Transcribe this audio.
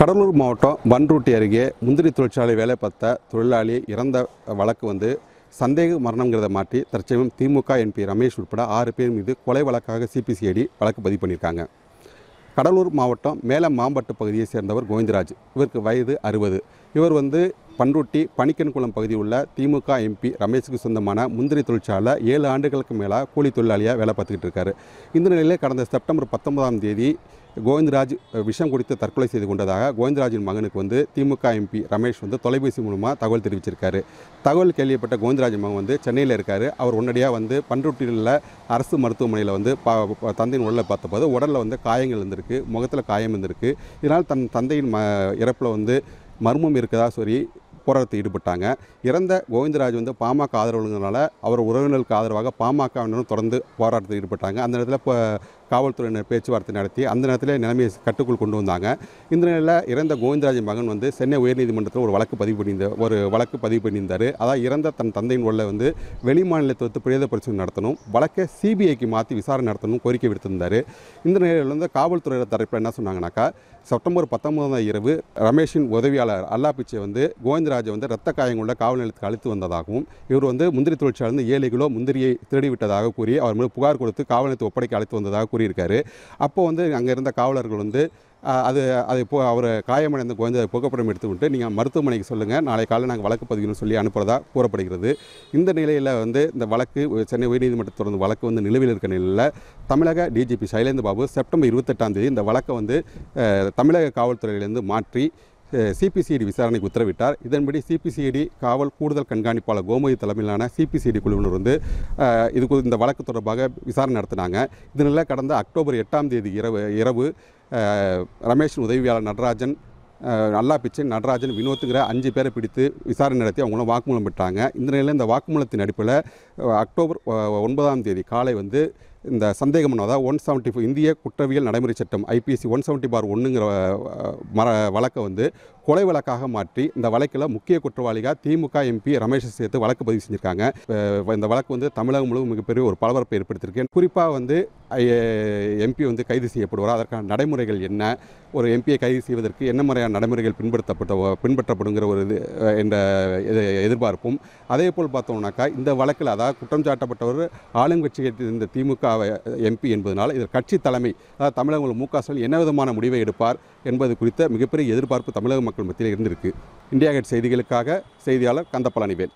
கடலூர் மாவட்டம் பன்ரூட்டி அருகே முந்திரி தொழிற்சாலை வேலை பார்த்த தொழிலாளி இறந்த வழக்கு வந்து சந்தேக மரணங்கிறத மாற்றி தற்சமயம் திமுக எம்பி ரமேஷ் உட்பட ஆறு பேர் மீது கொலை வழக்காக சிபிசிஐடி வழக்கு பதிவு பண்ணியிருக்காங்க கடலூர் மாவட்டம் மேல மாம்பட்டு பகுதியை சேர்ந்தவர் கோவிந்தராஜ் இவருக்கு வயது அறுபது இவர் வந்து பன்ருட்டி பணிக்கன்குளம் பகுதி உள்ள திமுக எம்பி ரமேஷுக்கு சொந்தமான முந்திரி தொழிற்சாலை ஏழு ஆண்டுகளுக்கு மேலாக கூலி தொழிலாளியாக வேலை பார்த்துக்கிட்டு இருக்காரு இந்த நிலையில் கடந்த செப்டம்பர் பத்தொன்பதாம் தேதி கோவிந்தராஜ் விஷம் குடித்து தற்கொலை செய்து கொண்டதாக கோவிந்தராஜின் மகனுக்கு வந்து திமுக எம்பி ரமேஷ் வந்து தொலைபேசி மூலமாக தகவல் தெரிவிச்சிருக்காரு தகவல் கேள்விப்பட்ட கோவிந்தராஜ் மகன் வந்து சென்னையில் இருக்கார் அவர் உடனடியாக வந்து பன்ருட்டியில் அரசு மருத்துவமனையில் வந்து பா தந்தையின் உடலை பார்த்தபோது உடலில் வந்து காயங்கள் இருந்திருக்கு முகத்தில் காயம் இருந்திருக்கு இதனால் தன் தந்தையின் ம இறப்பில் வந்து மர்மம் இருக்கதா சரி போராட்டத்தில் ஈடுபட்டாங்க இறந்த கோவிந்தராஜ் வந்து பாமக ஆதரவுங்கிறதுனால அவர் உறவினர்களுக்கு ஆதரவாக பாமகவினரும் தொடர்ந்து போராட்டத்தில் ஈடுபட்டாங்க அந்த இடத்துல இப்போ காவல்துறையினர் பேச்சுவார்த்தை நடத்தி அந்த நேரத்தில் நிலைமையை கட்டுக்குள் கொண்டு வந்தாங்க இந்த நிலையில் இறந்த கோவிந்தராஜன் மகன் வந்து சென்னை உயர்நீதிமன்றத்தில் ஒரு வழக்கு பதிவு பண்ணியிருந்த ஒரு வழக்கு பதிவு பண்ணியிருந்தார் அதாவது இறந்த தன் தந்தையின் உள்ள வந்து வெளிமாநிலத்தை வந்து பிரேத பரிசோதனை நடத்தணும் வழக்கை சிபிஐக்கு மாற்றி விசாரணை நடத்தணும் கோரிக்கை விடுத்திருந்தார் இந்த நிலையில் வந்து காவல்துறையினர் தரப்பில் என்ன சொன்னாங்கனாக்கா செப்டம்பர் பத்தொன்பதாம் இரவு ரமேஷின் உதவியாளர் அல்லா பிச்சை வந்து கோவிந்தராஜை வந்து ரத்த காயங்களுள்ள காவல் நிலையத்துக்கு அழைத்து வந்ததாகவும் இவர் வந்து முந்திரி தொழிற்சாலை ஏழு கிலோ முந்திரியை திருடிவிட்டதாக கூறி அவர் மீது புகார் கொடுத்து காவல் நிலையத்தை ஒப்படைக்க அழைத்து வந்ததாக கூறி கூறியிருக்காரு அப்போ வந்து அங்கே இருந்த காவலர்கள் வந்து அது அது இப்போ அவர் காயமடைந்த குழந்தை புகைப்படம் எடுத்துக்கிட்டு நீங்கள் மருத்துவமனைக்கு சொல்லுங்கள் நாளை காலையில் நாங்கள் வழக்கு பதிவுன்னு சொல்லி அனுப்புகிறதா கூறப்படுகிறது இந்த நிலையில் வந்து இந்த வழக்கு சென்னை உயர்நீதிமன்றத்தில் தொடர்ந்து வழக்கு வந்து நிலுவையில் இருக்க நிலையில் தமிழக டிஜிபி சைலேந்திர பாபு செப்டம்பர் இருபத்தெட்டாம் தேதி இந்த வழக்கை வந்து தமிழக காவல்துறையிலேருந்து மாற்றி சிபிசிஐடி விசாரணைக்கு உத்தரவிட்டார் இதன்படி சிபிசிஐடி காவல் கூடுதல் கண்காணிப்பாளர் கோமதி தலைமையிலான சிபிசிஐடி குழுவினர் வந்து இது இந்த வழக்கு தொடர்பாக விசாரணை நடத்தினாங்க இதனால் கடந்த அக்டோபர் எட்டாம் தேதி இரவு இரவு ரமேஷன் உதவியாளர் நடராஜன் நல்லா பிச்சை நடராஜன் வினோத்துங்கிற அஞ்சு பேரை பிடித்து விசாரணை நடத்தி அவங்களும் வாக்குமூலம் பெற்றாங்க இந்த நிலையில் இந்த வாக்குமூலத்தின் அடிப்பில் அக்டோபர் ஒன்பதாம் தேதி காலை வந்து இந்த சந்தேகம் அதாவது ஒன் செவன்ட்டி ஃபோர் இந்திய குற்றவியல் நடைமுறை சட்டம் ஐபிசி ஒன் செவன்ட்டி பார் ஒன்றுங்கிற மர வழக்கை வந்து கொலை வழக்காக மாற்றி இந்த வழக்கில் முக்கிய குற்றவாளிகள் திமுக எம்பி ரமேஷ் சேர்த்து வழக்கு பதிவு செஞ்சுருக்காங்க இந்த வழக்கு வந்து தமிழகம் முழுவதும் மிகப்பெரிய ஒரு பரபரப்பை ஏற்படுத்தியிருக்கு குறிப்பாக வந்து எம்பி வந்து கைது செய்யப்படுவார் அதற்கான நடைமுறைகள் என்ன ஒரு எம்பியை கைது செய்வதற்கு என்ன முறையான நடைமுறைகள் பின்பற்றப்பட்ட பின்பற்றப்படுங்கிற ஒரு இது என்ற எதிர்பார்ப்பும் அதே போல் பார்த்தோம்னாக்கா இந்த வழக்கில் அதாவது குற்றம் சாட்டப்பட்டவர் ஆளுங்கட்சியை இந்த திமுக எம்பி என்பதனால் இதில் கட்சி தலைமை அதாவது தமிழக மு க ஸ்டாலின் என்ன விதமான முடிவை எடுப்பார் என்பது குறித்த மிகப்பெரிய எதிர்பார்ப்பு தமிழக மக்கள் மத்தியில் இருந்திருக்கு இந்தியா கேட் செய்திகளுக்காக செய்தியாளர் கந்தப்பழனிவேல்